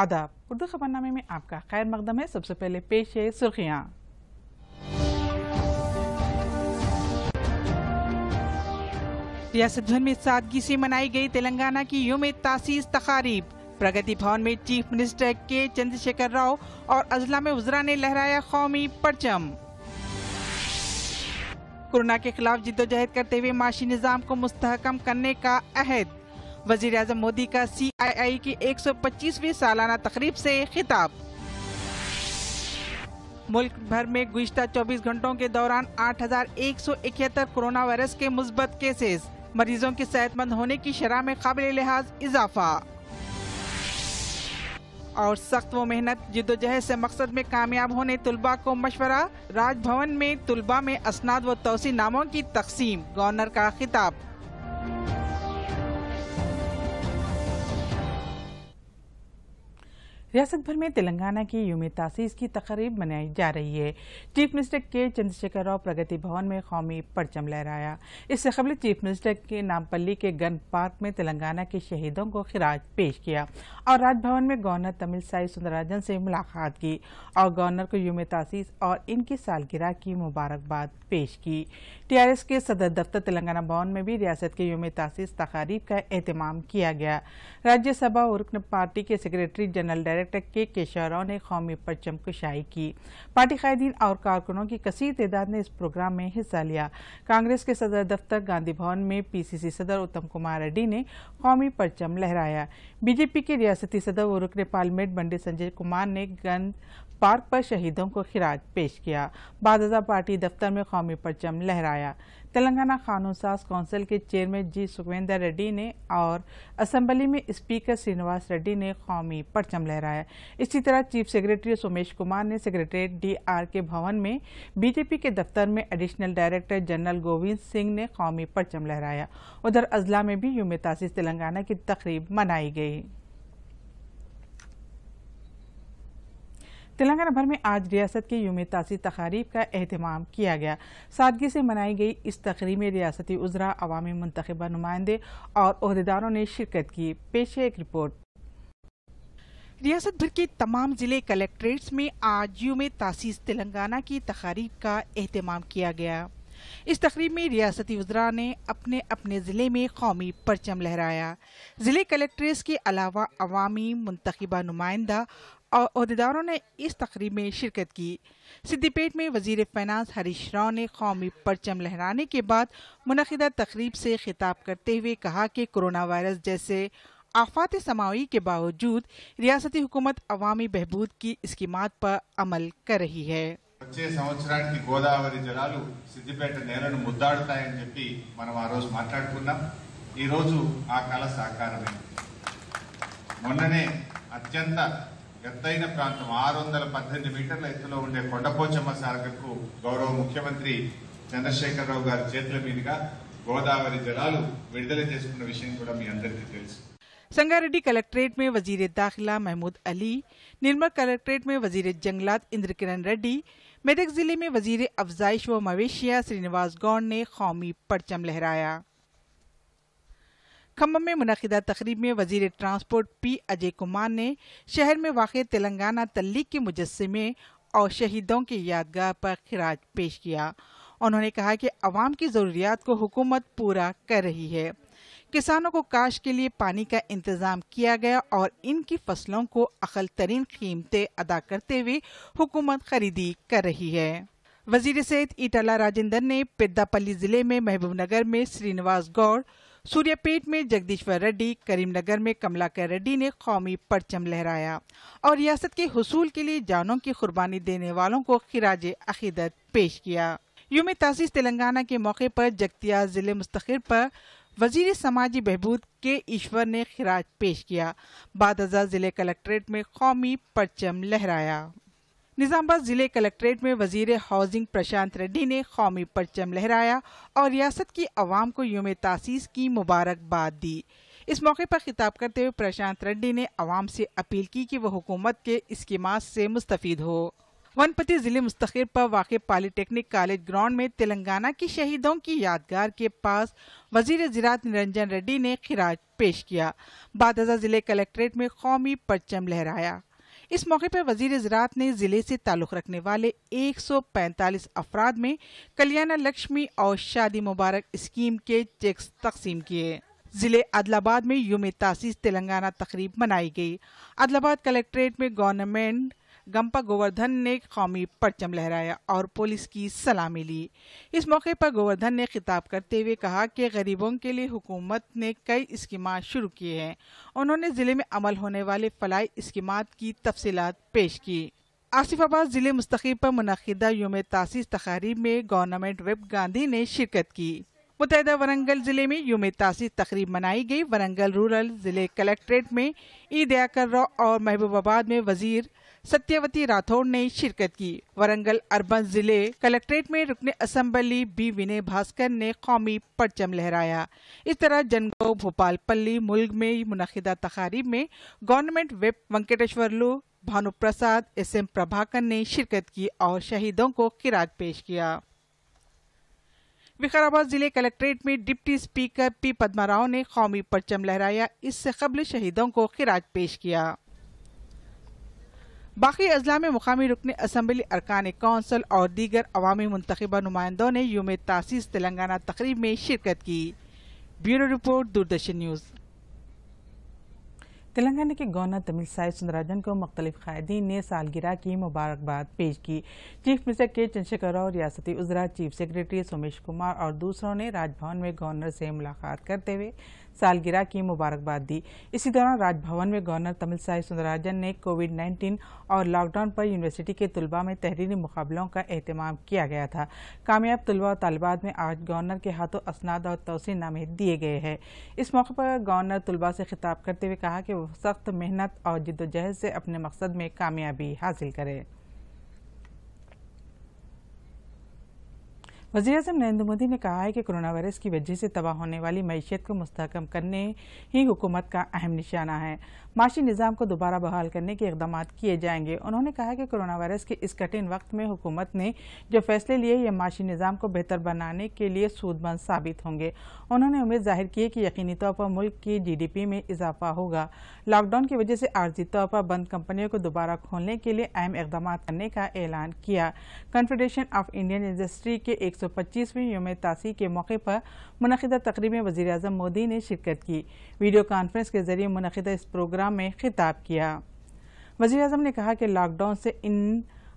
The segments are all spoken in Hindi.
आदाब उर्दू खबरनामे में आपका खैर मकदम है सबसे पहले पेश है सुर्खियाँ रियासत भर में सादगी से मनाई गई तेलंगाना की युम तासीस तकारीब प्रगति भवन में चीफ मिनिस्टर के चंद्रशेखर राव और अजला में उजरा ने लहराया कौमी परचम कोरोना के खिलाफ जिदोजहद करते हुए माशी निज़ाम को मुस्तकम करने का अहद वजीर अजम मोदी का सी आई आई की एक सौ पच्चीसवीं सालाना तकरीब से खिताब मुल्क भर में गुजशत चौबीस घंटों के दौरान आठ हजार एक सौ इकहत्तर कोरोना वायरस के मुस्बत केसेस मरीजों के सेहतमंद होने की शराह में काबिल लिहाज इजाफा और सख्त व मेहनत जिदोजहद से मकसद में कामयाब होने तुलबा को मशवरा राजभवन में तुलबा में असनाद व तोसी नामों की तकसीम गवर्नर का खिताब रियासत भर में तेलंगाना की यूम तासीस की तकरीब मनाई जा रही है चीफ मिनिस्टर के चंद्रशेखर राव प्रगति भवन में कौमी परचम लहराया इससे कबल चीफ मिनिस्टर के नामपल्ली के गन पार्क में तेलंगाना के शहीदों को खिराज पेश किया और राजभवन में गवर्नर तमिल साई सुंदराजन से मुलाकात की और गवर्नर को यूम तासीस और इनकी सालगिरह की मुबारकबाद पेश की एस के सदर दफ्तर तेलंगाना भवन में भी रियासत के यूम तासीस तकारीब का अहतमाम किया गया राज्यसभा और पार्टी के सेक्रेटरी जनरल डायरेक्टर के के शाहरा ने कौमी परचम कुशाई की पार्टी कायदीन और कारकुनों की कसी तदाद ने इस प्रोग्राम में हिस्सा लिया कांग्रेस के सदर दफ्तर गांधी भवन में पीसीसी सदर उत्तम कुमार रेड्डी ने कौमी परचम लहराया बीजेपी के रियासती सदर और रुकने पार्लियामेंट बंडी संजय कुमार ने गंज पार्क पर शहीदों को खिराज पेश किया बाद पार्टी दफ्तर में कौमी परचम लहराया तेलंगाना साज काउंसिल के चेयरमैन जी सुखवेंदर रेड्डी ने और असम्बली में स्पीकर श्रीनिवास रेड्डी ने कौमी परचम लहराया इसी तरह चीफ सेक्रेटरी सोमेश कुमार ने सेक्रेटरीट डी आर के भवन में बीजेपी के दफ्तर में additional director general Govind Singh ने कौमी परचम लहराया उधर अजला में भी यूम तासीस तेलंगाना की तकरीब मनाई गई तेलंगाना भर में आज रियासत के यूम तासी तकारीब का अहतमाम किया गया सादगी से मनाई गई इस तकरीब में रियासती उजरा अवामी मंतबा नुमाइंदे और अहदेदारों ने शिरकत की पेश एक रिपोर्ट रियासत भर के तमाम जिले कलेक्ट्रेट्स में आज यूम तासीस तेलंगाना की तकारीब का अहतमाम किया गया इस तकरीब में रियासती वजरा ने अपने अपने ज़िले में कौमी परचम लहराया ज़िले कलेक्ट्रेट्स के अलावा अवामी मंतबा नुमाइंदा और अहदेदारों ने इस तकरीब में शिरकत की सिद्दीपेट में वजीर फाइनेंस हरीश राव ने कौमी परचम लहराने के बाद मनदा तकरीब से खिताब करते हुए कहा कि कोरोना वायरस जैसे आफात समावी के बावजूद रियासती हुकूमत अवामी बहबूद की इसकी मात पर अमल कर रही है వచ్చే సంవత్సరానికి గోదావరి జలాలు సిద్దిపేట నేలను ముద్దాడుతాయని చెప్పి మనం ఆ రోజు మాట్లాడుకున్నాం ఈరోజు ఆ కళ ఎత్తైన ప్రాంతం ఆరు వందల పద్దెనిమిది మీటర్ల ఎత్తులో ఉండే కొండపోచమ్మ సాగర్కు గౌరవ ముఖ్యమంత్రి చంద్రశేఖరరావు గారి చేతుల మీదుగా గోదావరి జలాలు విడుదల చేసుకున్న విషయం కూడా మీ అందరికీ తెలుసు संगारेड्डी कलेक्ट्रेट में वजीर दाखिला महमूद अली निर्मल कलेक्ट्रेट में वजीर जंगलात इंद्र किरण रेड्डी मेदक जिले में वजीर अफजाइश व मवेशिया श्रीनिवास गौड़ ने कौमी परचम लहराया खम्बम में मुनदा तकरीब में वजीर ट्रांसपोर्ट पी अजय कुमार ने शहर में वाक़ तेलंगाना तल्लीग के मुजस्मे और शहीदों की यादगार पर खराज पेश किया उन्होंने कहा कि अवाम की ज़रूरियात को हुकूमत पूरा कर रही है किसानों को काश के लिए पानी का इंतज़ाम किया गया और इनकी फसलों को अखल तरीन कीमतें अदा करते हुए हुकूमत खरीदी कर रही है वजीर सैद इटाला राजेंद्र ने पिद्दापल्ली ज़िले में महबूब नगर में श्रीनिवास गौड़ सूर्यापेट में जगदीश्वर रेड्डी करीमनगर में कमलाकर रेड्डी ने कौमी परचम लहराया और रियासत के हसूल के लिए जानों की कुर्बानी देने वालों को खिराज अकीदत पेश किया यूम तासीस तेलंगाना के मौके पर जगतिया जिले मुस्तकिर पर वजीर समाजी बहबूद के ईश्वर ने खराज पेश किया बाद जिले कलेक्ट्रेट में कौमी परचम लहराया निजामबाद जिले कलेक्ट्रेट में वजीर हाउसिंग प्रशांत रेड्डी ने कौमी परचम लहराया और रियासत की आवाम को योम तासीस की मुबारकबाद दी इस मौके पर खिताब करते हुए प्रशांत रेड्डी ने आवाम से अपील की कि वह हुकूमत के मास से मुस्तफ हो वनपति जिले मुस्तिर पर वाक़ पॉलीटेक्निक कॉलेज ग्राउंड में तेलंगाना की शहीदों की यादगार के पास वजीर ज़रात निरंजन रेड्डी ने खराज पेश किया बादजा जिले कलेक्ट्रेट में कौमी परचम लहराया इस मौके पर वजीर ज़रात ने ज़िले से ताल्लुक़ रखने वाले 145 अफराद में कल्याणा लक्ष्मी और शादी मुबारक स्कीम के चेक तकसीम किए जिले अदलाबाद में यूम तासीस तेलंगाना तकरीब मनाई गई अदलाबाद कलेक्ट्रेट में गवर्नमेंट गंपा गोवर्धन ने कौमी परचम लहराया और पुलिस की सलामी ली इस मौके पर गोवर्धन ने खिताब करते हुए कहा कि गरीबों के लिए हुकूमत ने कई स्कीम शुरू किए हैं उन्होंने ज़िले में अमल होने वाले फलाई स्कीम की तफसीत पेश की आसिफाबाद ज़िले मुस्तकीब पर मनदा योम तासीस तकारीब में गवर्नमेंट विप गांधी ने शिरकत की मुतहदा वरंगल ज़िले में योम तासीस तकरीब मनाई गई वरंगल रूरल ज़िले कलेक्ट्रेट में ईद अकर और महबूबाबाद में वजीर सत्यवती राठौड़ ने शिरकत की वरंगल अरबन जिले कलेक्ट्रेट में रुकने असम्बली बी विनय भास्कर ने कौमी परचम लहराया इस तरह जनगो पल्ली मुल्क में मुनदा तकारीब में government whip Venkateswarlu Bhanu Prasad S M Prabhakar ने शिरकत की और शहीदों को किराग पेश किया विकाराबाद जिले कलेक्ट्रेट में deputy speaker P Padma Rao ने कौमी परचम लहराया इससे कबल शहीदों को खिराज पेश किया बाकी अजला में मुकामी रुकने असम्बली अरकान कौंसल और दीगर अवामी मुंतबा नुमाइंदों ने यूम तासीस तेलंगाना तकरीब में शिरकत की bureau report Doordarshan news Telangana के गवर्नर तमिल साई सुंदराजन को मुख्तलिफ कायदीन ने सालगिरह की मुबारकबाद पेश की चीफ मिनिस्टर के चंद्रशेखर राव रियासती उजरा चीफ सेक्रेटरी सोमेश कुमार और दूसरों ने राजभवन में गवर्नर से मुलाकात करते हुए सालगिरह की मुबारकबाद दी इसी दौरान राजभवन में गवर्नर तमिलसाई सुंदरराजन ने कोविड 19 और लॉकडाउन पर यूनिवर्सिटी के तलबा में तहरीरी मुकाबलों का अहतमाम किया गया था कामयाब तलबा और तलबात में आज गवर्नर के हाथों असनाद और तोसी नामे दिए गए हैं इस मौके पर गवर्नर तलबा से खिताब करते हुए कहा कि वह सख्त मेहनत और जद्दोजहद से अपने मकसद में कामयाबी हासिल करें वजी अजम नरेंद्र मोदी ने कहा है कि कोरोना वायरस की वजह से तबाह होने वाली मीशत को मुस्तकम करने ही हुकूमत का अहम निशाना है माशी निज़ाम को दोबारा बहाल करने के इकदाम किए जाएंगे उन्होंने कहा कि कोरोना वायरस के इस कठिन वक्त में हुकूमत ने जो फैसले लिए यह माशी निज़ाम को बेहतर बनाने के लिए सूदमंद साबित होंगे उन्होंने उम्मीद जाहिर की कि यकीनी तौर पर मुल्क की जी डी पी में इजाफा होगा लॉकडाउन की वजह से आर्जी तौर पर बंद कंपनियों को दोबारा खोलने के लिए अहम इकदाम करने का ऐलान किया कन्फेडरेशन ऑफ इंडियन इंडस्ट्री के एक 125वीं योम तासी के मौके पर मनदा तकरीब में वजी अजम मोदी ने शिरकत की वीडियो कॉन्फ्रेंस के जरिए मनदा इस प्रोग्राम में खिताब किया वजी अजम ने कहा कि लॉकडाउन से इन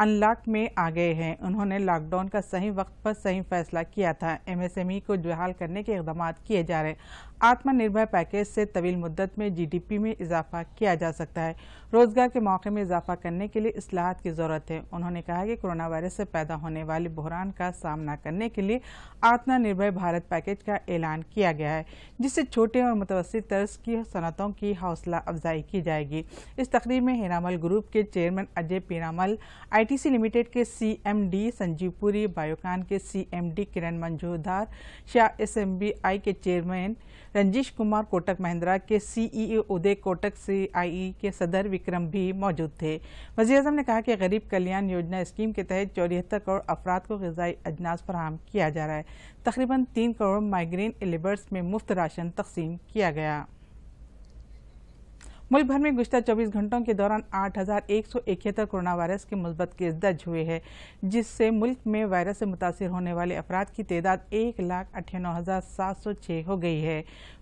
अनलॉक में आ गए हैं उन्होंने लॉकडाउन का सही वक्त पर सही फैसला किया था एमएसएमई को जहाल करने के इकदाम किए जा रहे हैं आत्मनिर्भर पैकेज से तवील मुद्दत में जीडीपी में इजाफा किया जा सकता है रोजगार के मौके में इजाफा करने के लिए असलाहत की जरूरत है उन्होंने कहा कि कोरोना वायरस से पैदा होने वाले बहरान का सामना करने के लिए आत्मनिर्भर भारत पैकेज का ऐलान किया गया है जिससे छोटे और मुतवस तर्ज की सनतों की हौसला अफजाई की जाएगी इस तकरीब में हिरामल ग्रुप के chairman Ajay Piramal I ITC limited के सीएमडी संजीव पुरी बायोकान के सीएमडी किरण मंजूदार शाह एसएमबीआई के चेयरमैन रंजीश कुमार कोटक महिंद्रा के सीईओ उदय कोटक सीआईई के सदर विक्रम भी मौजूद थे वजी अजम ने कहा कि गरीब कल्याण योजना स्कीम के तहत चौहत्तर करोड़ अफराद को गजाई अजनास फराहम किया जा रहा है तकरीबन तीन करोड़ माइग्रेन एलेबर्स में मुफ्त राशन तकसीम किया गया मुल्क भर में गुजत चौबीस घंटों के दौरान आठ कोरोना वायरस के मुस्बत केस दर्ज हुए हैं जिससे मुल्क में वायरस से मुतासर होने वाले अफराद की तदाद एक लाख अठानवे हज़ार सात सौ छः हो गई है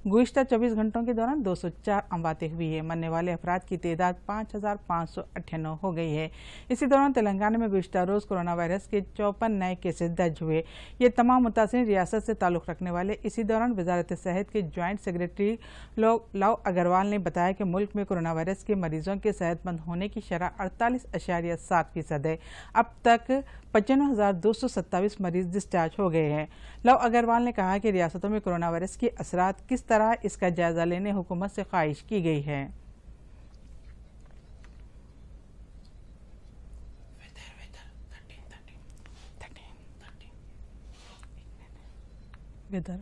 गुजत चौबीस घंटों के दौरान दो सौ चार अमवाते हुई है मरने वाले अफराद की तादाद पाँच हज़ार पाँच सौ अठानवे हो गई है इसी दौरान तेलंगाना में गुजत रोज़ कोरोना वायरस के चौपन नए केसेज दर्ज हुए ये तमाम मुतासर रियासत से ताल्लुक़ रखने वाले इसी दौरान वजारत सेहत के ज्वाइंट सेक्रेटरी लाव अग्रवाल ने बताया कि मुल्क में में कोरोना वायरस के मरीजों के सेहतमंद होने की शरह अड़तालीस अशारिया सात फीसद है अब तक पचानवे हजार दो सौ सत्ताईस मरीज डिस्चार्ज हो गए हैं लव अग्रवाल ने कहा कि रियासतों में कोरोना वायरस के असरा किस तरह इसका जायजा लेने हुकूमत से ख्वाहिश की गई है together.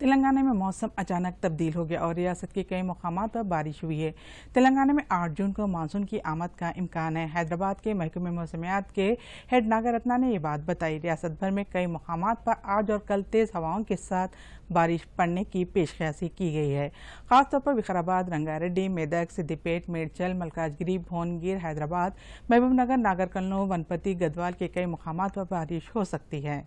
तेलंगाना में मौसम अचानक तब्दील हो गया और रियासत के कई मकाम पर बारिश हुई है तेलंगाना में 8 जून को मानसून की आमद का इम्कान है हैदराबाद के महकमे मौसमियात के हेड नागर रत्ना ने यह बात बताई रियासत भर में कई मकाम पर आज और कल तेज़ हवाओं के साथ बारिश पड़ने की पेशकशी की गई है खासतौर पर विखराबाद रंगारेड्डी मेदक सिद्दीपेट मेडचल मलकाजगिरी भोनगिर हैदराबाद महबूबनगर नागरकल्लो वनपति गदवाल के कई मकाम पर बारिश हो सकती है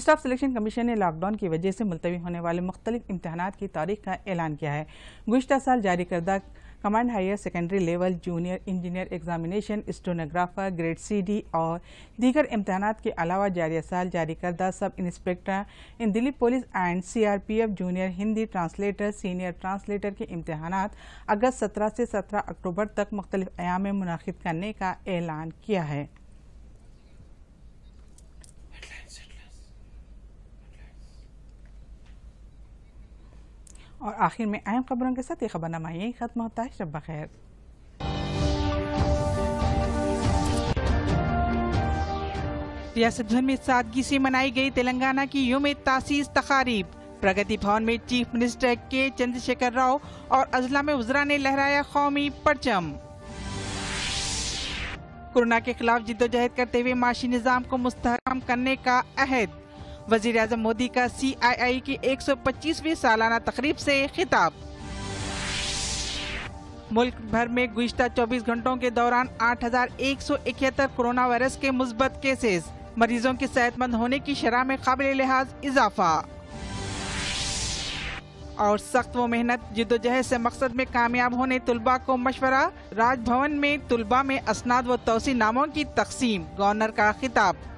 स्टाफ सिलेक्शन कमीशन ने लॉकडाउन की वजह से मुलतवी होने वाले मुख्तलिफ इम्तहान की तारीख का ऐलान किया है गुज्तर साल जारी करदा combined higher secondary level junior engineer examination stenographer grade C D और दीगर इम्तहान के अलावा जारिया साल जारी करदा sub inspector in Delhi police and CRPF junior Hindi translator senior translator के इम्तहान अगस्त सत्रह से सत्रह अक्टूबर तक मुख्तलिफ अयाम मुनद करने का ऐलान किया है और आखिर में अहम खबरों के साथ ये खबरनामा यही खत्म होता है शब खैर रियासत भर में सादगी से मनाई गई तेलंगाना की यूम तासीस तकारीब प्रगति भवन में चीफ मिनिस्टर के चंद्रशेखर राव और अजला में उजरा ने लहराया कौमी परचम कोरोना के खिलाफ जिद्दोजहद करते हुए माशी निज़ाम को मुस्तहकम करने का अहद वजीर अजम मोदी का सी आई आई की एक सौ पच्चीसवीं सालाना तकरीब से खिताब मुल्क भर में गुज्त चौबीस घंटों के दौरान आठ हजार एक सौ इकहत्तर कोरोना वायरस के मुस्बत केसेस मरीजों के सेहतमंद होने की शराह में काबिल लिहाज इजाफा और सख्त व मेहनत जिदोजहद से मकसद में कामयाब होने तुलबा को मशवरा राजभवन में तुलबा में असनाद व तोसी नामों की तकसीम गवर्नर का खिताब